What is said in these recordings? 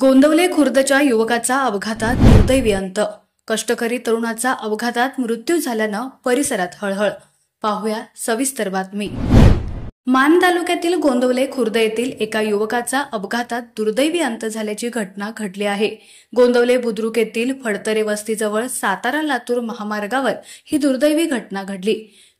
गोंदवले खुर्दच्या युवकाचा अपघातात दुर्दैवी अंत कष्टकरी तरुणाचा अपघातात मृत्यू झाल्यानं परिसरात हळहळ पाहूया सविस्तर बातमी मान तालुक्यातील गोंदवले खुर्द येथील एका युवकाचा अपघातात दुर्दैवी अंत झाल्याची घटना घडली आहे गोंदवले बुद्रुक येथील फडतरे वस्तीजवळ सातारा लातूर महामार्गावर ही दुर्दैवी घटना घडली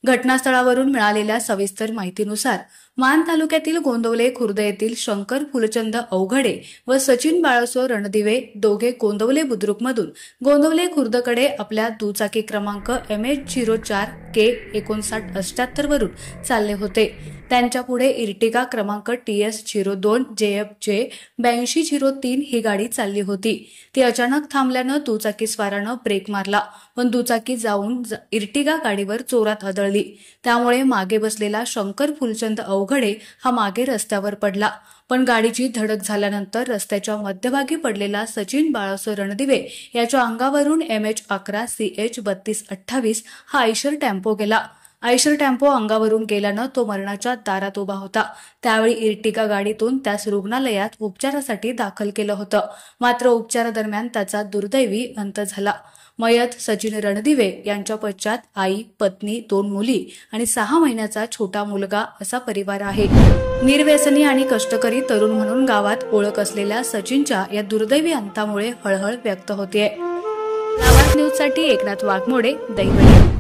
घटनास्थळावरून मिळालेल्या सविस्तर माहितीनुसार मान तालुक्यातील गोंदवले खुर्द येथील शंकर फुलचंद अवघडे व सचिन बाळसो रणदिवे दोघे गोंदवले बुद्रुकमधून गोंदवले खुर्दकडे आपल्या दुचाकी क्रमांक एम एच झिरो चार के एकोणसाठ अष्ट्याहत्तर वरून चालले होते त्यांच्या पुढे इर्टिगा क्रमांक टी एस झिरो दोन जे एफ जे ब्याऐंशी झिरो तीन ही गाडी चालली होती ती अचानक थांबल्यानं दुचाकी स्वारानं ब्रेक मारला पण दुचाकी जाऊन इर्टिगा गाडीवर चोरात आदळली त्यामुळे मागे बसलेला शंकर फुलचंद अवघड अवघडे हा मागे रस्त्यावर पडला पण गाडीची धडक झाल्यानंतर रस्त्याच्या मध्यभागी पडलेला सचिन बाळासो रणदिवे याच्या अंगावरून एम एच अकरा सी एच बत्तीस अठ्ठावीस हा आयशर टेम्पो गेला आयशर टेम्पो अंगावरून गेल्यानं तो मरणाच्या दारात उभा होता त्यावेळी इर्टिका गाडीतून त्यास रुग्णालयात उपचारासाठी दाखल केलं होतं मात्र उपचारादरम्यान त्याचा दुर्दैवी अंत झाला मयत सचिन रणदिवे यांच्या पश्चात आई पत्नी दोन मुली आणि सहा महिन्याचा छोटा मुलगा असा परिवार आहे निर्व्यसनी आणि कष्टकरी तरुण म्हणून गावात ओळख असलेल्या सचिनच्या या दुर्दैवी अंतामुळे हळहळ व्यक्त होते साठी एकनाथ वाघमोडे